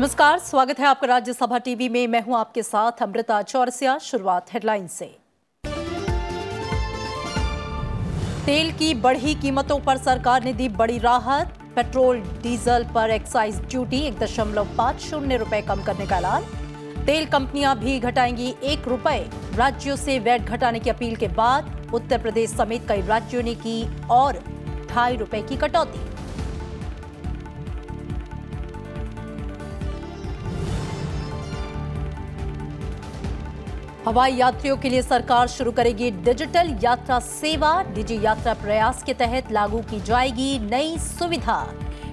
नमस्कार स्वागत है आपका राज्यसभा टीवी में मैं हूं आपके साथ अमृता चौरसिया शुरुआत हेडलाइन से तेल की बढ़ी कीमतों पर सरकार ने दी बड़ी राहत पेट्रोल डीजल पर एक्साइज ड्यूटी एक दशमलव पांच शून्य रुपए कम करने का ऐलान तेल कंपनियां भी घटाएंगी एक रुपए राज्यों से वैट घटाने की अपील के बाद उत्तर प्रदेश समेत कई राज्यों ने की और ढाई रुपए की कटौती हवाई यात्रियों के लिए सरकार शुरू करेगी डिजिटल यात्रा सेवा डिजी यात्रा प्रयास के तहत लागू की जाएगी नई सुविधा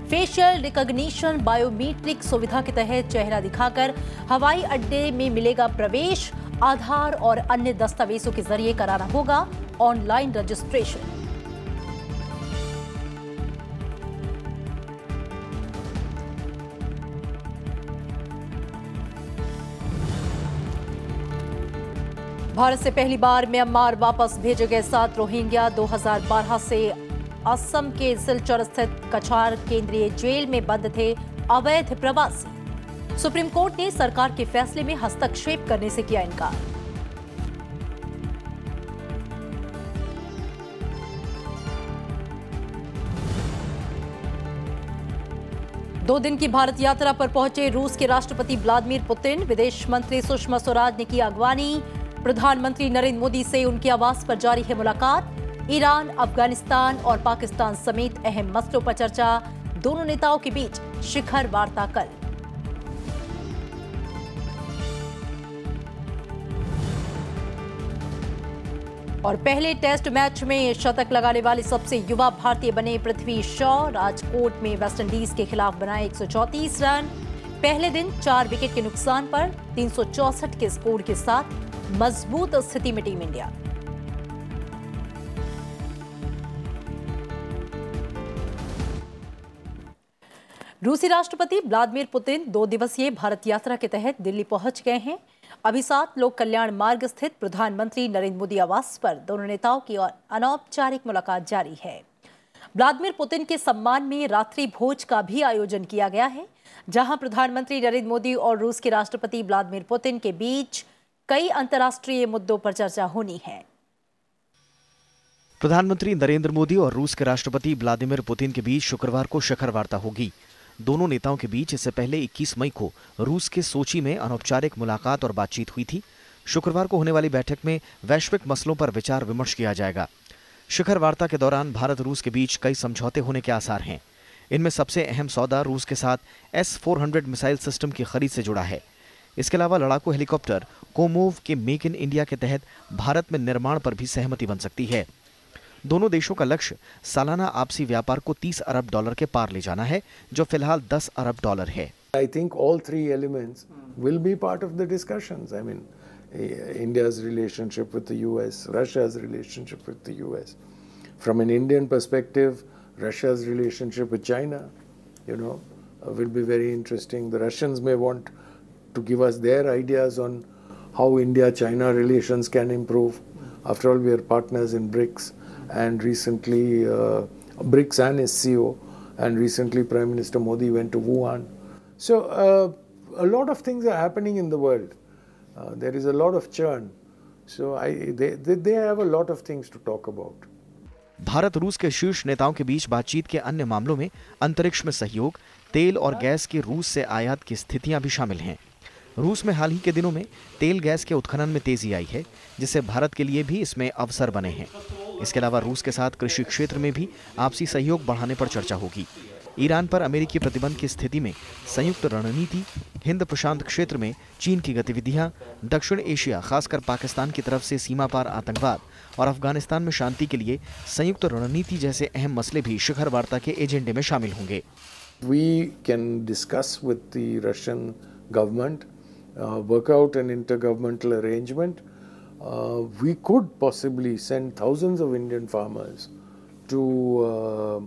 फेशियल रिकॉग्निशन बायोमीट्रिक सुविधा के तहत चेहरा दिखाकर हवाई अड्डे में मिलेगा प्रवेश आधार और अन्य दस्तावेजों के जरिए कराना होगा ऑनलाइन रजिस्ट्रेशन भारत से पहली बार म्यांमार वापस भेजे गए सात रोहिंग्या 2012 से असम के सिलचर स्थित कछार केंद्रीय जेल में बंद थे अवैध प्रवासी सुप्रीम कोर्ट ने सरकार के फैसले में हस्तक्षेप करने से किया इनकार दो दिन की भारत यात्रा पर पहुंचे रूस के राष्ट्रपति व्लादिमीर पुतिन विदेश मंत्री सुषमा स्वराज ने की अगवानी प्रधानमंत्री नरेंद्र मोदी से उनके आवास पर जारी है मुलाकात ईरान अफगानिस्तान और पाकिस्तान समेत अहम मसलों पर चर्चा दोनों नेताओं के बीच शिखर वार्ता कल और पहले टेस्ट मैच में शतक लगाने वाले सबसे युवा भारतीय बने पृथ्वी शॉ राजकोट में वेस्टइंडीज के खिलाफ बनाए एक रन पहले दिन चार विकेट के नुकसान पर तीन के स्कोर के साथ मजबूत स्थिति में टीम इंडिया रूसी राष्ट्रपति व्लादिमीर पुतिन दो दिवसीय भारत यात्रा के तहत दिल्ली पहुंच गए हैं अभी सात लोक कल्याण मार्ग स्थित प्रधानमंत्री नरेंद्र मोदी आवास पर दोनों नेताओं की अनौपचारिक मुलाकात जारी है व्लादिमीर पुतिन के सम्मान में रात्रि भोज का भी आयोजन किया गया है जहां प्रधानमंत्री नरेंद्र मोदी और रूस के राष्ट्रपति व्लादिमीर पुतिन के बीच कई अंतर्राष्ट्रीय मुद्दों पर चर्चा होनी है प्रधानमंत्री नरेंद्र मोदी और रूस के राष्ट्रपति व्लादिमीर पुतिन के बीच शुक्रवार को शिखर वार्ता होगी दोनों नेताओं के बीच इससे पहले 21 मई को रूस के सोची में अनौपचारिक मुलाकात और बातचीत हुई थी शुक्रवार को होने वाली बैठक में वैश्विक मसलों पर विचार विमर्श किया जाएगा शिखर वार्ता के दौरान भारत रूस के बीच कई समझौते होने के आसार हैं इनमें सबसे अहम सौदा रूस के साथ एस 400 मिसाइल सिस्टम की खरीद से जुड़ा है इसके अलावा लड़ाकू हेलीकॉप्टर कोमोव के मेक इन इंडिया के तहत भारत में निर्माण पर भी सहमति बन सकती है दोनों देशों का लक्ष्य सालाना आपसी व्यापार को 30 अरब डॉलर के पार ले जाना है जो फिलहाल 10 अरब डॉलर है I think all three elements will be part of the discussion I mean India relationship with the US Russia relationship with the US from an Indian perspective Russia relationship with China you know will be very interesting the Russians may want to give us their ideas on how India-China relations can improve. After all, we are partners in BRICS and recently uh, BRICS and SCO and recently Prime Minister Modi went to Wuhan. So uh, a lot of things are happening in the world. Uh, there is a lot of churn. So I, they, they, they have a lot of things to talk about. Bharat रूस के शीर्ष नेताओं के बीच बातचीत के अन्य मामलों में अंतरिक्ष में सहयोग तेल और गैस के रूस से आयात की स्थितियां भी शामिल हैं रूस में हाल ही के दिनों में तेल गैस के उत्खनन में तेजी आई है जिससे भारत के लिए भी इसमें अवसर बने हैं इसके अलावा रूस के साथ कृषि क्षेत्र में भी आपसी सहयोग बढ़ाने पर चर्चा होगी ईरान पर अमेरिकी प्रतिबंध की स्थिति में संयुक्त रणनीति हिंद प्रशांत क्षेत्र में चीन की गतिविधियां दक्षिण एशिया खासकर पाकिस्तान की तरफ से सीमा पार आतंकवाद और अफगानिस्तान में शांति के लिए संयुक्त रणनीति जैसे अहम मसले भी शिखर वार्ता के एजेंडे में शामिल होंगे we can discuss with the Russian government Uh, work out an intergovernmental arrangement, uh, we could possibly send thousands of Indian farmers to uh,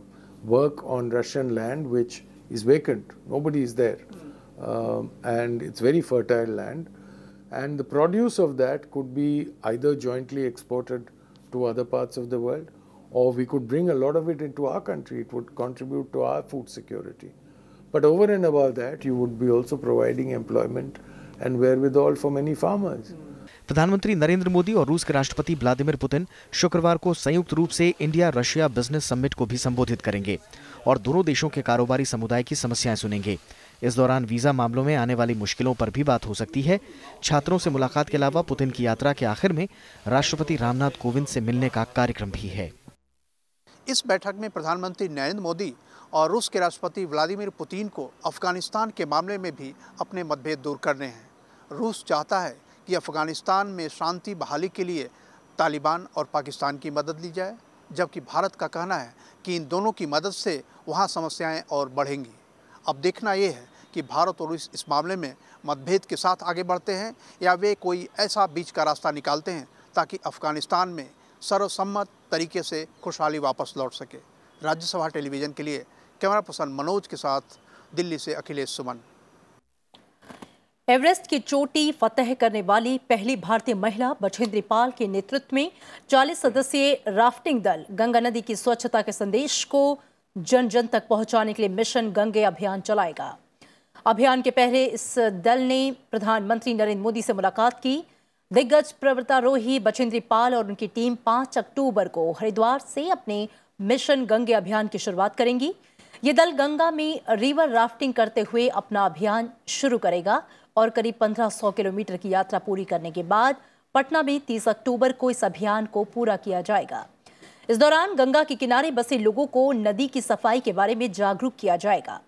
work on Russian land, which is vacant. Nobody is there. Um, and it's very fertile land. And the produce of that could be either jointly exported to other parts of the world or we could bring a lot of it into our country. It would contribute to our food security. But over and above that, you would be also providing employment and wherewithal for many farmers. प्रधानमंत्री नरेंद्र मोदी और रूस के राष्ट्रपति Vladimir Putin शुक्रवार को संयुक्त रूप से इंडिया रशिया बिजनेस समिट को भी संबोधित करेंगे और दोनों देशों के कारोबारी समुदाय की समस्याएं सुनेंगे इस दौरान वीजा मामलों में आने वाली मुश्किलों पर भी बात हो सकती है छात्रों से मुलाकात के अलावा पुतिन की यात्रा के आखिर में राष्ट्रपति रामनाथ कोविंद से मिलने का कार्यक्रम भी है इस बैठक में प्रधानमंत्री नरेंद्र मोदी और रूस के राष्ट्रपति व्लादिमिर पुतिन को अफगानिस्तान के मामले में भी अपने मतभेद दूर करने हैं रूस चाहता है कि अफ़गानिस्तान में शांति बहाली के लिए तालिबान और पाकिस्तान की मदद ली जाए जबकि भारत का कहना है कि इन दोनों की मदद से वहाँ समस्याएं और बढ़ेंगी अब देखना ये है कि भारत और रूस इस मामले में मतभेद के साथ आगे बढ़ते हैं या वे कोई ऐसा बीच का रास्ता निकालते हैं ताकि अफ़गानिस्तान में सर्वसम्मत तरीके से खुशहाली वापस लौट सके राज्यसभा टेलीविज़न के लिए कैमरा पर्सन मनोज के साथ दिल्ली से अखिलेश सुमन एवरेस्ट की चोटी फतह करने वाली पहली भारतीय महिला बछेंद्री पाल के नेतृत्व में 40 सदस्यीय राफ्टिंग दल गंगा नदी की स्वच्छता के संदेश को जन जन तक पहुंचाने के लिए मिशन गंगे अभियान चलाएगा अभियान के पहले इस दल ने प्रधानमंत्री नरेंद्र मोदी से मुलाकात की दिग्गज पर्वतारोही बछेंद्री पाल और उनकी टीम 5 अक्टूबर को हरिद्वार से अपने मिशन गंगे अभियान की शुरुआत करेंगी ये दल गंगा में रिवर राफ्टिंग करते हुए अपना अभियान शुरू करेगा और करीब 1500 किलोमीटर की यात्रा पूरी करने के बाद पटना में 30 अक्टूबर को इस अभियान को पूरा किया जाएगा इस दौरान गंगा के किनारे बसे लोगों को नदी की सफाई के बारे में जागरूक किया जाएगा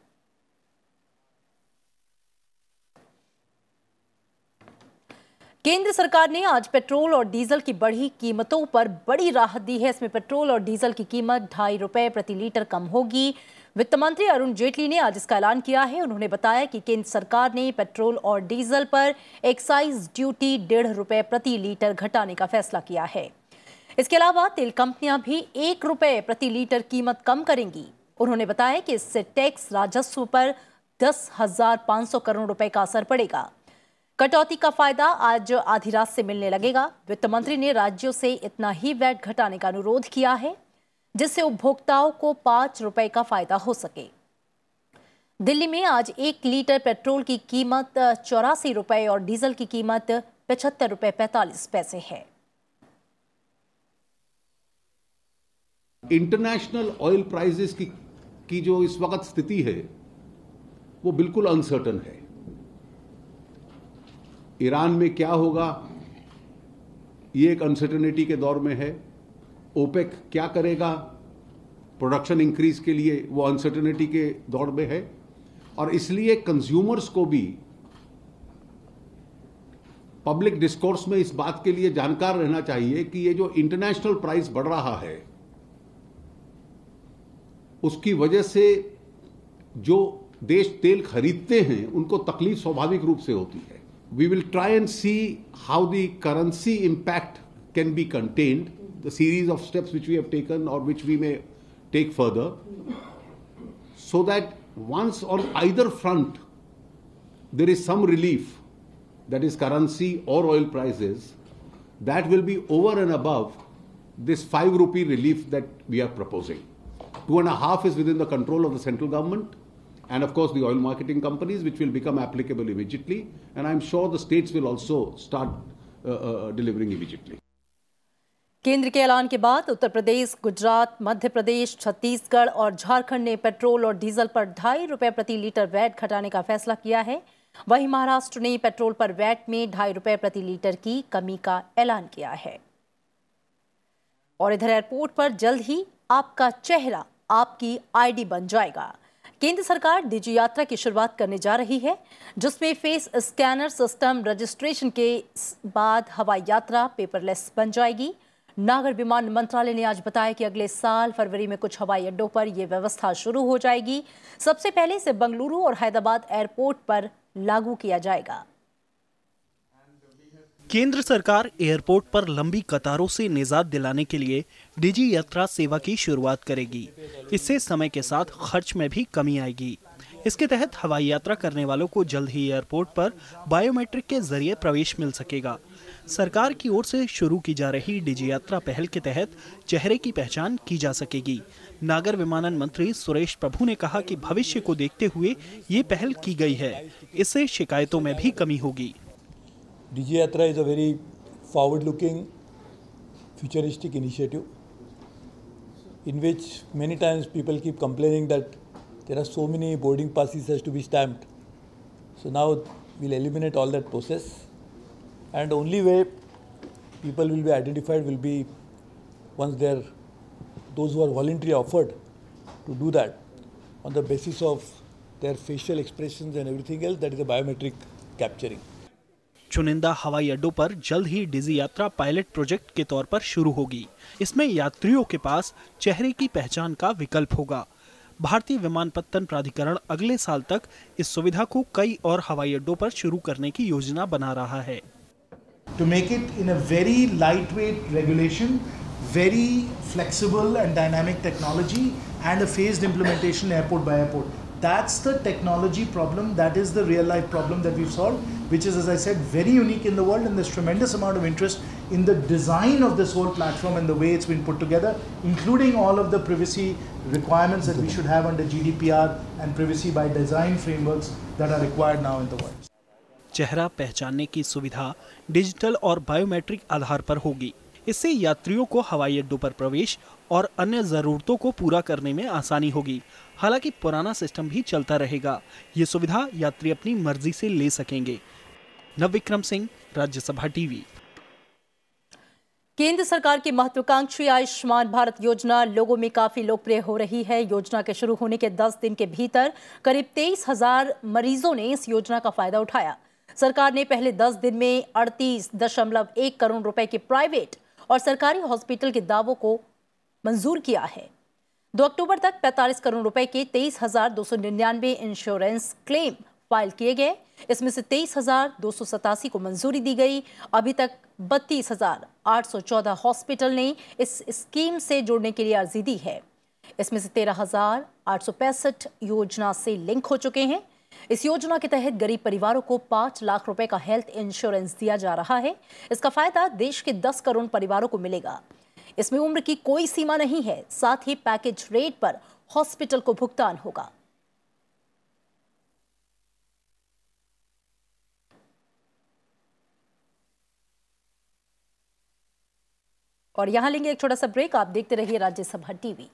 केंद्र सरकार ने आज पेट्रोल और डीजल की बढ़ी कीमतों पर बड़ी राहत दी है इसमें पेट्रोल और डीजल की कीमत ढाई रुपए प्रति लीटर कम होगी वित्त मंत्री अरुण जेटली ने आज इसका ऐलान किया है उन्होंने बताया कि केंद्र सरकार ने पेट्रोल और डीजल पर एक्साइज ड्यूटी डेढ़ रुपए प्रति लीटर घटाने का फैसला किया है इसके अलावा तेल कंपनियां भी एक रुपए प्रति लीटर कीमत कम करेंगी उन्होंने बताया कि इससे टैक्स राजस्व पर दस हजार पांच सौ करोड़ रुपए का असर पड़ेगा कटौती का फायदा आज आधी रात से मिलने लगेगा वित्त मंत्री ने राज्यों से इतना ही वैट घटाने का अनुरोध किया है जिससे उपभोक्ताओं को पांच रुपए का फायदा हो सके दिल्ली में आज एक लीटर पेट्रोल की कीमत चौरासी रुपए और डीजल की कीमत पचहत्तर रुपए पैंतालीस पैसे है इंटरनेशनल ऑयल प्राइजेस की की जो इस वक्त स्थिति है वो बिल्कुल अनसर्टन है ईरान में क्या होगा ये एक अनसर्टनिटी के दौर में है ओपेक क्या करेगा प्रोडक्शन इंक्रीज के लिए वो अनसर्टनिटी के दौर में है और इसलिए कंज्यूमर्स को भी पब्लिक डिस्कोर्स में इस बात के लिए जानकार रहना चाहिए कि ये जो इंटरनेशनल प्राइस बढ़ रहा है उसकी वजह से जो देश तेल खरीदते हैं उनको तकलीफ स्वाभाविक रूप से होती है we will try and see how the currency impact can be contained the series of steps which we have taken or which we may take further, so that once on either front there is some relief, that is currency or oil prices, that will be over and above this 5 rupee relief that we are proposing. Two and a half is within the control of the central government and of course the oil marketing companies which will become applicable immediately and I'm sure the states will also start uh, uh, delivering immediately. केंद्र के ऐलान के बाद उत्तर प्रदेश गुजरात मध्य प्रदेश छत्तीसगढ़ और झारखंड ने petrol और diesel पर ढाई रुपए प्रति लीटर वैट घटाने का फैसला किया है वहीं महाराष्ट्र ने पेट्रोल पर वैट में ढाई रुपए प्रति लीटर की कमी का ऐलान किया है और इधर एयरपोर्ट पर जल्द ही आपका चेहरा आपकी आईडी बन जाएगा केंद्र सरकार डिजी यात्रा की शुरुआत करने जा रही है जिसमें फेस स्कैनर सिस्टम रजिस्ट्रेशन के बाद हवाई यात्रा पेपरलेस बन जाएगी नागर विमान मंत्रालय ने आज बताया कि अगले साल फरवरी में कुछ हवाई अड्डों पर यह व्यवस्था शुरू हो जाएगी सबसे पहले इसे बंगलुरु और हैदराबाद एयरपोर्ट पर लागू किया जाएगा केंद्र सरकार एयरपोर्ट पर लंबी कतारों से निजात दिलाने के लिए डिजी यात्रा सेवा की शुरुआत करेगी इससे समय के साथ खर्च में भी कमी आएगी इसके तहत हवाई यात्रा करने वालों को जल्द ही एयरपोर्ट पर बायोमेट्रिक के जरिए प्रवेश मिल सकेगा सरकार की ओर से शुरू की जा रही डिजी यात्रा पहल के तहत चेहरे की पहचान की जा सकेगी नागर विमानन मंत्री सुरेश प्रभु ने कहा कि भविष्य को देखते हुए ये पहल की गई है इससे शिकायतों में भी कमी होगी Digi Yatra is a very forward looking futuristic initiative in which many times people keep complaining that there are so many boarding passes has to be stamped so now will eliminate all that process and only way people will be identified will be once they're those who are voluntarily offered to do that on the basis of their facial expressions and everything else that is a biometric capturing चुनिंदा हवाई अड्डों पर जल्द ही डिजी यात्रा pilot project के तौर पर शुरू होगी इसमें यात्रियों के पास चेहरे की पहचान का विकल्प होगा भारतीय विमानपत्तन प्राधिकरण अगले साल तक इस सुविधा को कई और हवाई अड्डों पर शुरू करने की योजना बना रहा है to make it in a very lightweight regulation, very flexible and dynamic technology, and a phased implementation airport by airport. That's the technology problem, that is the real life problem that we've solved, which is, as I said, very unique in the world, and there's tremendous amount of interest in the design of this whole platform and the way it's been put together, including all of the privacy requirements that we should have under GDPR and privacy by design frameworks that are required now in the world. चेहरा पहचानने की सुविधा digital और biometric आधार पर होगी इससे यात्रियों को हवाई अड्डों पर प्रवेश और अन्य ज़रूरतों को पूरा करने में आसानी होगी हालांकि पुराना सिस्टम भी चलता रहेगा ये सुविधा यात्री अपनी मर्जी से ले सकेंगे नवविक्रम सिंह राज्यसभा टीवी केंद्र सरकार की महत्वाकांक्षी आयुष्मान भारत योजना लोगों में काफी लोकप्रिय हो रही है योजना के शुरू होने के 10 दिन के भीतर करीब तेईस हजार मरीजों ने इस योजना का फायदा उठाया सरकार ने पहले 10 दिन में अड़तीस दशमलव एक करोड़ रुपए के प्राइवेट और सरकारी हॉस्पिटल के दावों को मंजूर किया है दो अक्टूबर तक 45 करोड़ रुपए के तेईस हजार दो सौ निन्यानवे इंश्योरेंस क्लेम फाइल किए गए इसमें से तेईस हजार दो सौ सतासी को मंजूरी दी गई अभी तक बत्तीस हजार आठ सौ चौदह हॉस्पिटल ने इस स्कीम से जुड़ने के लिए अर्जी दी है इसमें से तेरह हजार आठ सौ पैंसठ योजना से लिंक हो चुके हैं इस योजना के तहत गरीब परिवारों को पांच लाख रुपए का हेल्थ इंश्योरेंस दिया जा रहा है इसका फायदा देश के दस करोड़ परिवारों को मिलेगा इसमें उम्र की कोई सीमा नहीं है साथ ही पैकेज रेट पर हॉस्पिटल को भुगतान होगा और यहां लेंगे एक छोटा सा ब्रेक आप देखते रहिए राज्यसभा टीवी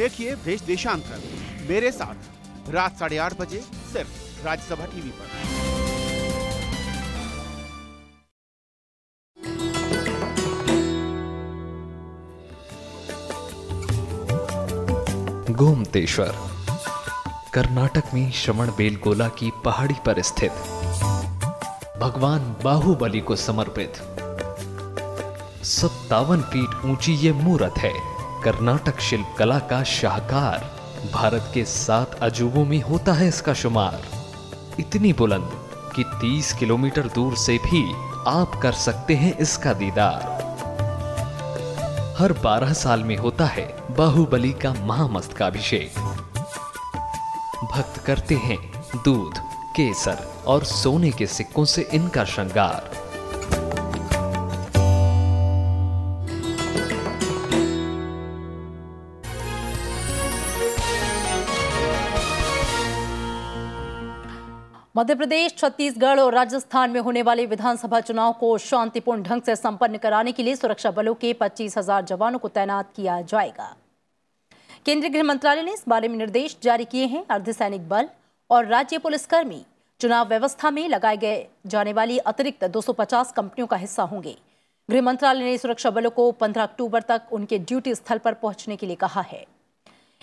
देखिए देश देशांतर मेरे साथ रात साढ़े आठ बजे सिर्फ राज्यसभा टीवी पर गोमतेश्वर कर्नाटक में श्रवण बेलगोला की पहाड़ी पर स्थित भगवान बाहुबली को समर्पित सत्तावन फीट ऊंची ये मूर्त है कर्नाटक शिल्प कला का शाहकार भारत के सात अजूबों में होता है इसका शुमार इतनी बुलंद कि 30 किलोमीटर दूर से भी आप कर सकते हैं इसका दीदार हर 12 साल में होता है बाहुबली का महामस्त का अभिषेक भक्त करते हैं दूध केसर और सोने के सिक्कों से इनका श्रृंगार मध्य प्रदेश छत्तीसगढ़ और राजस्थान में होने वाले विधानसभा चुनाव को शांतिपूर्ण ढंग से संपन्न कराने के लिए सुरक्षा बलों के पच्चीस हजार जवानों को तैनात किया जाएगा केंद्रीय गृह मंत्रालय ने इस बारे में निर्देश जारी किए हैं अर्धसैनिक बल और राज्य पुलिसकर्मी चुनाव व्यवस्था में लगाए गए जाने वाली अतिरिक्त 250 कंपनियों का हिस्सा होंगे गृह मंत्रालय ने सुरक्षा बलों को 15 अक्टूबर तक उनके ड्यूटी स्थल पर पहुंचने के लिए कहा है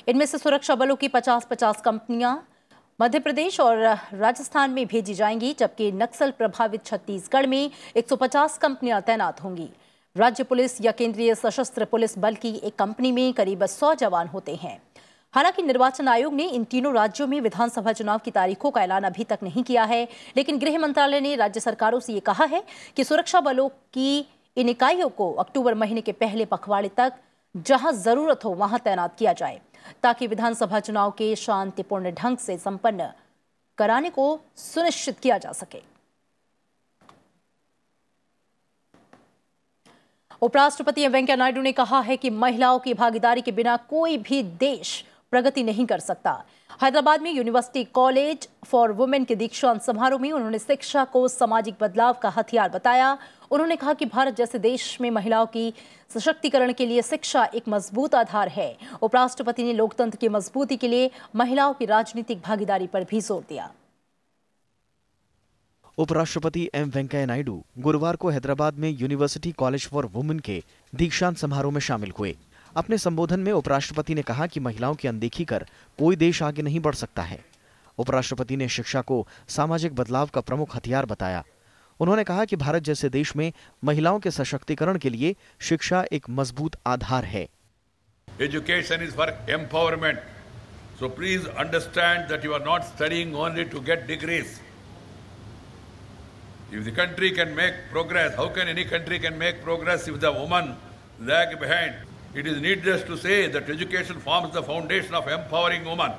इनमें से सुरक्षा बलों की 50-50 कंपनियां मध्य प्रदेश और राजस्थान में भेजी जाएंगी जबकि नक्सल प्रभावित छत्तीसगढ़ में 150 कंपनियां तैनात होंगी राज्य पुलिस या केंद्रीय सशस्त्र पुलिस बल की एक कंपनी में करीब 100 जवान होते हैं हालांकि निर्वाचन आयोग ने इन तीनों राज्यों में विधानसभा चुनाव की तारीखों का ऐलान अभी तक नहीं किया है लेकिन गृह मंत्रालय ने राज्य सरकारों से ये कहा है कि सुरक्षा बलों की इन इकाइयों को अक्टूबर महीने के पहले पखवाड़े तक जहां जरूरत हो वहां तैनात किया जाए ताकि विधानसभा चुनाव के शांतिपूर्ण ढंग से संपन्न कराने को सुनिश्चित किया जा सके उपराष्ट्रपति एम वेंकैया नायडू ने कहा है कि महिलाओं की भागीदारी के बिना कोई भी देश प्रगति नहीं कर सकता हैदराबाद में यूनिवर्सिटी कॉलेज फॉर वुमेन के दीक्षांत समारोह में उन्होंने शिक्षा को सामाजिक बदलाव का हथियार बताया उन्होंने कहा कि भारत जैसे देश में महिलाओं की सशक्तिकरण के लिए शिक्षा एक मजबूत आधार है उपराष्ट्रपति ने लोकतंत्र की मजबूती के लिए महिलाओं की राजनीतिक भागीदारी पर भी जोर दिया उपराष्ट्रपति एम वेंकैया नायडू गुरुवार को हैदराबाद में यूनिवर्सिटी कॉलेज फॉर वुमेन के दीक्षांत समारोह में शामिल हुए अपने संबोधन में उपराष्ट्रपति ने कहा कि महिलाओं की अनदेखी कर कोई देश आगे नहीं बढ़ सकता है उपराष्ट्रपति ने शिक्षा को सामाजिक बदलाव का प्रमुख हथियार बताया उन्होंने कहा कि भारत जैसे देश में महिलाओं के सशक्तिकरण के लिए शिक्षा एक मजबूत आधार है education is for empowerment so please understand that you are not studying only to get degrees if the country can make progress how can any country can make progress if the woman lag behind It is needless to say that education forms the foundation of empowering women,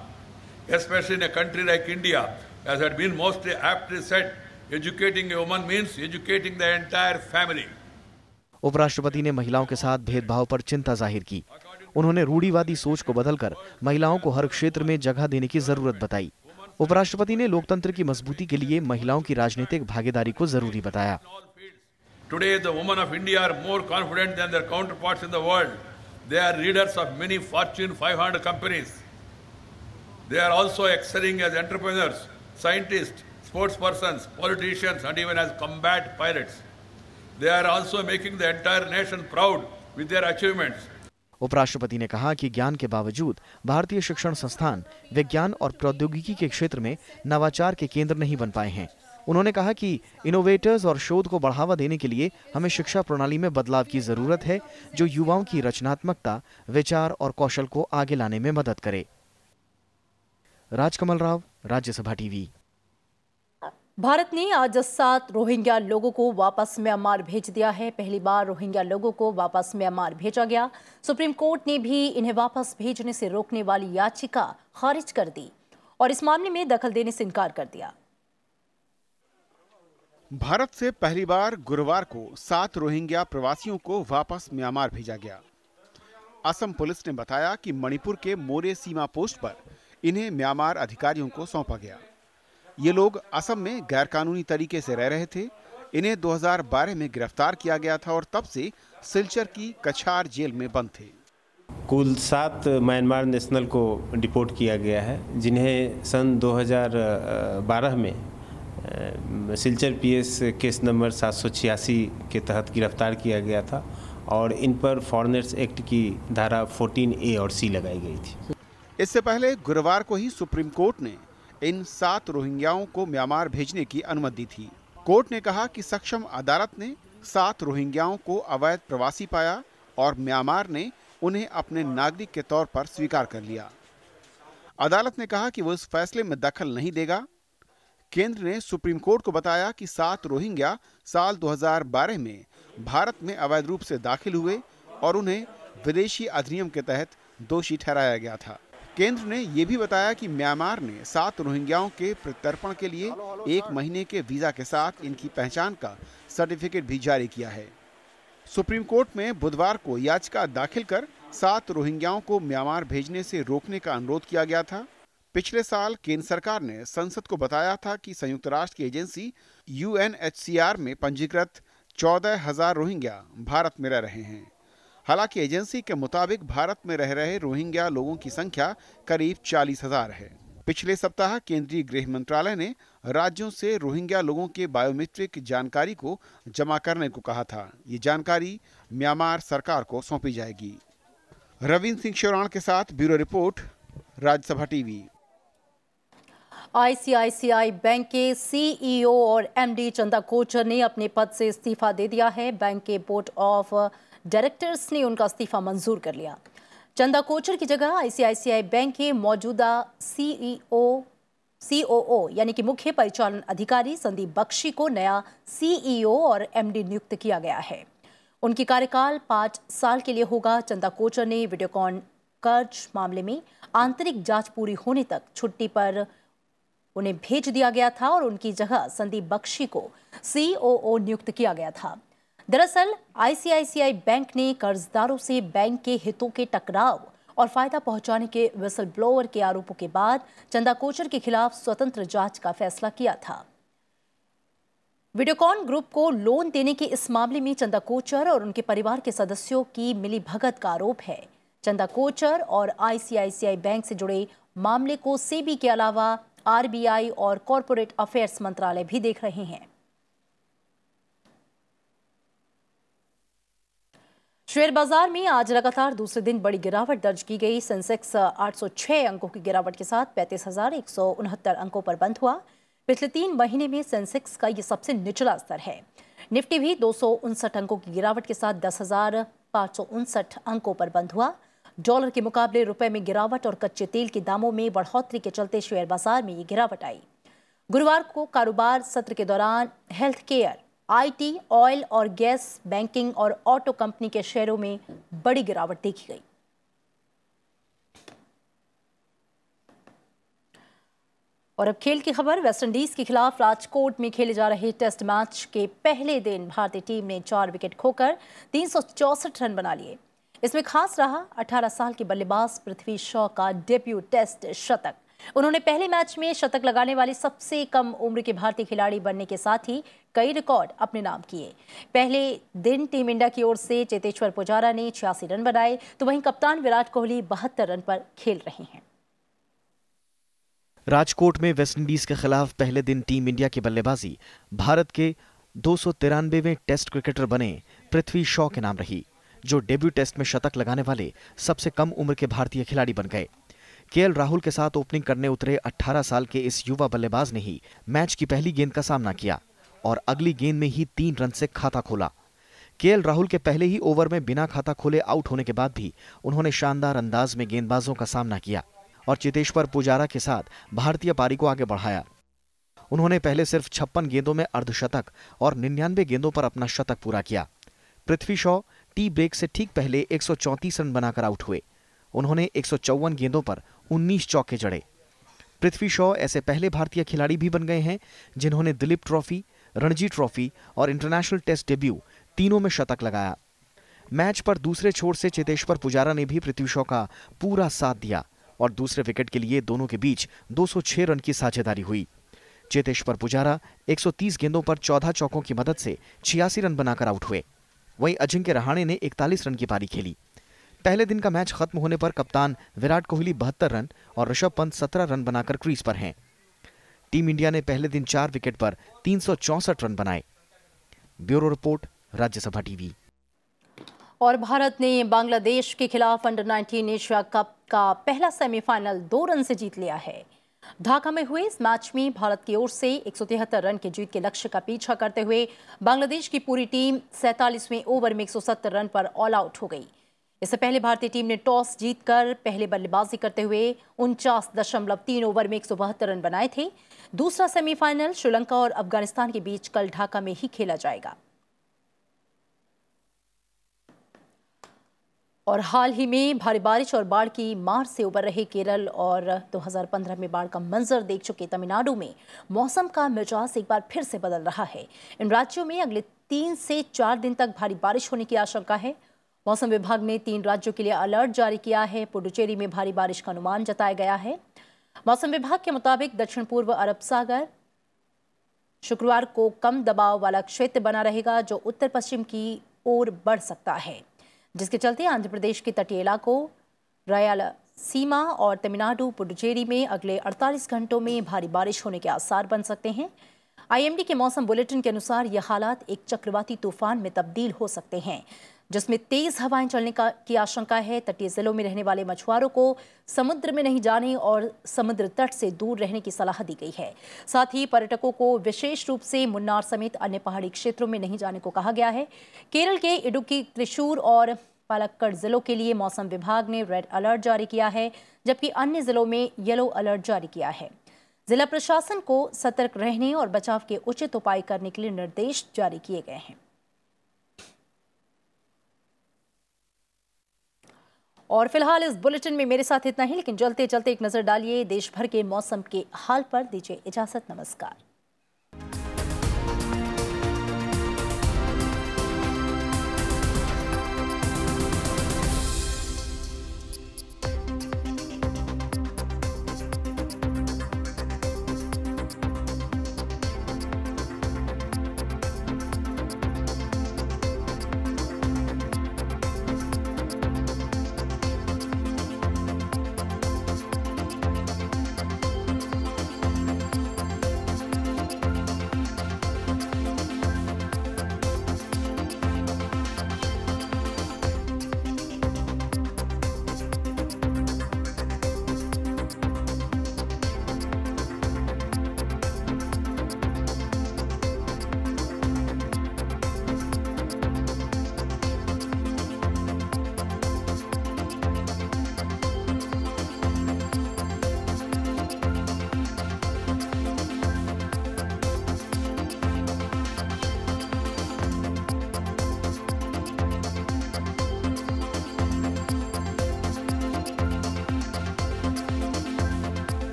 especially in a country like India. As had been most aptly said, educating a woman means educating the entire family. उपराष्ट्रपति ने महिलाओं के साथ भेदभाव पर चिंता जाहिर की उन्होंने रूढ़ीवादी सोच को बदलकर महिलाओं को हर क्षेत्र में जगह देने की जरूरत बताई उपराष्ट्रपति ने लोकतंत्र की मजबूती के लिए महिलाओं की राजनीतिक भागीदारी को जरूरी बताया Today, the of India India are more confident than their counterparts in the world They are leaders of many Fortune 500 companies. They are also excelling as entrepreneurs, scientists, sports persons politicians, and even as combat pilots. They are also making the entire nation proud with their achievements. उपराष्ट्रपति ने कहा कि ज्ञान के बावजूद भारतीय शिक्षण संस्थान विज्ञान और प्रौद्योगिकी के क्षेत्र में नवाचार के केंद्र नहीं बन पाए हैं उन्होंने कहा कि इनोवेटर्स और शोध को बढ़ावा देने के लिए हमें शिक्षा प्रणाली में बदलाव की जरूरत है जो युवाओं की रचनात्मकता विचार और कौशल को आगे लाने में मदद करे राजकमल राव राज्यसभा टीवी भारत ने आज सात रोहिंग्या लोगों को वापस म्यांमार भेज दिया है पहली बार रोहिंग्या लोगों को वापस म्यांमार भेजा गया सुप्रीम कोर्ट ने भी इन्हें वापस भेजने से रोकने वाली याचिका खारिज कर दी और इस मामले में दखल देने से इनकार कर दिया भारत से पहली बार गुरुवार को सात रोहिंग्या प्रवासियों को वापस म्यांमार भेजा गया असम पुलिस ने बताया कि मणिपुर के मोरे सीमा पोस्ट पर इन्हें म्यांमार अधिकारियों को सौंपा गया ये लोग असम में गैरकानूनी तरीके से रह रहे थे इन्हें 2012 में गिरफ्तार किया गया था और तब से सिलचर की कछार जेल में बंद थे कुल सात म्यांमार नेशनल को डिपोर्ट किया गया है जिन्हें सन 2012 में सिलचर पीएस केस नंबर सात के तहत गिरफ्तार किया गया था और इन पर फॉरनर्स एक्ट की धारा 14 ए और सी लगाई गई थी इससे पहले गुरुवार को ही सुप्रीम कोर्ट ने इन सात रोहिंग्याओं को म्यांमार भेजने की अनुमति दी थी कोर्ट ने कहा कि सक्षम अदालत ने सात रोहिंग्याओं को अवैध प्रवासी पाया और म्यांमार ने उन्हें अपने नागरिक के तौर पर स्वीकार कर लिया अदालत ने कहा कि वो इस फैसले में दखल नहीं देगा केंद्र ने सुप्रीम कोर्ट को बताया कि सात रोहिंग्या साल 2012 में भारत में अवैध रूप से दाखिल हुए और उन्हें विदेशी अधिनियम के तहत दोषी ठहराया गया था केंद्र ने यह भी बताया कि म्यांमार ने सात रोहिंग्याओं के प्रत्यर्पण के लिए एक महीने के वीजा के साथ इनकी पहचान का सर्टिफिकेट भी जारी किया है सुप्रीम कोर्ट में बुधवार को याचिका दाखिल कर सात रोहिंग्याओं को म्यांमार भेजने से रोकने का अनुरोध किया गया था पिछले साल केंद्र सरकार ने संसद को बताया था कि संयुक्त राष्ट्र की एजेंसी यू में पंजीकृत चौदह हजार रोहिंग्या भारत में रह रहे हैं हालांकि एजेंसी के मुताबिक भारत में रह रहे रोहिंग्या लोगों की संख्या करीब चालीस हजार है पिछले सप्ताह केंद्रीय गृह मंत्रालय ने राज्यों से रोहिंग्या लोगों के बायोमेट्रिक जानकारी को जमा करने को कहा था ये जानकारी म्यांमार सरकार को सौंपी जाएगी रविंद्र सिंह शोराण के साथ bureau report Rajya Sabha TV ICICI bank के सीईओ e और एमडी चंदा कोचर ने अपने पद से इस्तीफा दे दिया है बैंक के बोर्ड ऑफ डायरेक्टर्स ने उनका इस्तीफा मंजूर कर लिया चंदा कोचर की जगह आईसीआईसीआई बैंक के मौजूदा सीईओ सीओओ e यानी कि मुख्य परिचालन अधिकारी संदीप बख्शी को नया सीईओ e और एमडी नियुक्त किया गया है उनकी कार्यकाल पांच साल के लिए होगा चंदा कोचर ने वीडियोकॉन कर्ज मामले में आंतरिक जांच पूरी होने तक छुट्टी पर उन्हें भेज दिया गया था और उनकी जगह संदीप बख्शी को सीओओ नियुक्त किया गया था दरअसल आईसीआईसीआई बैंक ने कर्जदारों से बैंक के हितों के टकराव और फायदा पहुंचाने के विसल ब्लोअर के आरोपों के बाद चंदा कोचर के खिलाफ स्वतंत्र जांच का फैसला किया था वीडियोकॉन ग्रुप को लोन देने के इस मामले में चंदा कोचर और उनके परिवार के सदस्यों की मिली भगत का आरोप है चंदा कोचर और आईसीआईसीआई बैंक से जुड़े मामले को सेबी के अलावा आरबीआई और कॉरपोरेट अफेयर्स मंत्रालय भी देख रहे हैं शेयर बाजार में आज लगातार दूसरे दिन बड़ी गिरावट दर्ज की गई सेंसेक्स 806 अंकों की गिरावट के साथ पैंतीस अंकों पर बंद हुआ पिछले तीन महीने में सेंसेक्स का ये सबसे निचला स्तर है निफ्टी भी दो अंकों की गिरावट के साथ दस अंकों पर बंद हुआ डॉलर के मुकाबले रुपए में गिरावट और कच्चे तेल के दामों में बढ़ोतरी के चलते शेयर बाजार में ये गिरावट आई गुरुवार को कारोबार सत्र के दौरान हेल्थ केयर आईटी, ऑयल और गैस बैंकिंग और ऑटो कंपनी के शेयरों में बड़ी गिरावट देखी गई और अब खेल की खबर वेस्टइंडीज के खिलाफ राजकोट में खेले जा रहे टेस्ट मैच के पहले दिन भारतीय टीम ने चार विकेट खोकर तीन रन बना लिए इसमें खास रहा 18 साल के बल्लेबाज पृथ्वी शॉ का डेब्यू टेस्ट शतक उन्होंने पहले मैच में शतक लगाने वाले सबसे कम उम्र के भारतीय खिलाड़ी बनने के साथ ही कई रिकॉर्ड अपने नाम किए पहले दिन टीम इंडिया की ओर से चेतेश्वर पुजारा ने छियासी रन बनाए तो वहीं कप्तान विराट कोहली बहत्तर रन पर खेल रहे हैं राजकोट में वेस्टइंडीज के खिलाफ पहले दिन टीम इंडिया की बल्लेबाजी भारत के दो सौ टेस्ट क्रिकेटर बने पृथ्वी शॉ के नाम रही जो डेब्यू टेस्ट में शतक लगाने वाले सबसे कम उम्र के भारतीय खिलाड़ी बन गए के राहुल के साथ ओपनिंग करने उतरे 18 साल के इस युवा बल्लेबाज ने ही मैच की पहली गेंद का सामना किया और अगली गेंद में ही तीन रन से खाता खोला के राहुल के पहले ही ओवर में बिना खाता खोले आउट होने के बाद भी उन्होंने शानदार अंदाज में गेंदबाजों का सामना किया और चितेश्वर पुजारा के साथ भारतीय पारी को आगे बढ़ाया उन्होंने पहले सिर्फ छप्पन गेंदों में अर्धशतक और निन्यानवे गेंदों पर अपना शतक पूरा किया पृथ्वी शॉ टी ब्रेक से ठीक पहले 134 रन बनाकर आउट हुए उन्होंने एक गेंदों पर 19 चौके जड़े पृथ्वी शॉ ऐसे पहले भारतीय खिलाड़ी भी बन गए हैं जिन्होंने दिलीप ट्रॉफी रणजी ट्रॉफी और इंटरनेशनल टेस्ट डेब्यू तीनों में शतक लगाया मैच पर दूसरे छोर से चेतेश्वर पुजारा ने भी पृथ्वी शॉ का पूरा साथ दिया और दूसरे विकेट के लिए दोनों के बीच 206 रन की साझेदारी हुई चेतेश्वर पुजारा 130 गेंदों पर 14 चौकों की मदद से छियासी रन बनाकर आउट हुए वहीं अजिंक्य रहाणे ने 41 रन की पारी खेली पहले दिन का मैच खत्म होने पर कप्तान विराट कोहली बहत्तर रन और ऋषभ पंत सत्रह रन बनाकर क्रीज पर हैं टीम इंडिया ने पहले दिन चार विकेट पर तीन रन बनाए ब्यूरो रिपोर्ट राज्यसभा टीवी और भारत ने बांग्लादेश के खिलाफ अंडर 19 एशिया कप का पहला सेमीफाइनल दो रन से जीत लिया है ढाका में हुए इस मैच में भारत की ओर से एक रन के जीत के लक्ष्य का पीछा करते हुए बांग्लादेश की पूरी टीम सैतालीसवें ओवर में एक रन पर ऑल आउट हो गई इससे पहले भारतीय टीम ने टॉस जीतकर पहले बल्लेबाजी करते हुए उनचास दशमलव तीन ओवर में एक रन बनाए थे दूसरा सेमीफाइनल श्रीलंका और अफगानिस्तान के बीच कल ढाका में ही खेला जाएगा और हाल ही में भारी बारिश और बाढ़ की मार से उबर रहे केरल और 2015 में बाढ़ का मंजर देख चुके तमिलनाडु में मौसम का मिजाज एक बार फिर से बदल रहा है इन राज्यों में अगले तीन से चार दिन तक भारी बारिश होने की आशंका है मौसम विभाग ने तीन राज्यों के लिए अलर्ट जारी किया है पुडुचेरी में भारी बारिश का अनुमान जताया गया है मौसम विभाग के मुताबिक दक्षिण पूर्व अरब सागर शुक्रवार को कम दबाव वाला क्षेत्र बना रहेगा जो उत्तर पश्चिम की ओर बढ़ सकता है जिसके चलते आंध्र प्रदेश के तटीय इलाकों रयाल सीमा और तमिलनाडु पुडुचेरी में अगले 48 घंटों में भारी बारिश होने के आसार बन सकते हैं आईएमडी के मौसम बुलेटिन के अनुसार यह हालात एक चक्रवाती तूफान में तब्दील हो सकते हैं जिसमें तेज हवाएं चलने का की आशंका है तटीय जिलों में रहने वाले मछुआरों को समुद्र में नहीं जाने और समुद्र तट से दूर रहने की सलाह दी गई है साथ ही पर्यटकों को विशेष रूप से मुन्नार समेत अन्य पहाड़ी क्षेत्रों में नहीं जाने को कहा गया है केरल के इडुक्की त्रिशूर और पालक्कड़ जिलों के लिए मौसम विभाग ने रेड अलर्ट जारी किया है जबकि अन्य जिलों में येलो अलर्ट जारी किया है जिला प्रशासन को सतर्क रहने और बचाव के उचित उपाय करने के लिए निर्देश जारी किए गए हैं और फिलहाल इस बुलेटिन में मेरे साथ इतना ही लेकिन चलते चलते एक नज़र डालिए देश भर के मौसम के हाल पर दीजिए इजाज़त नमस्कार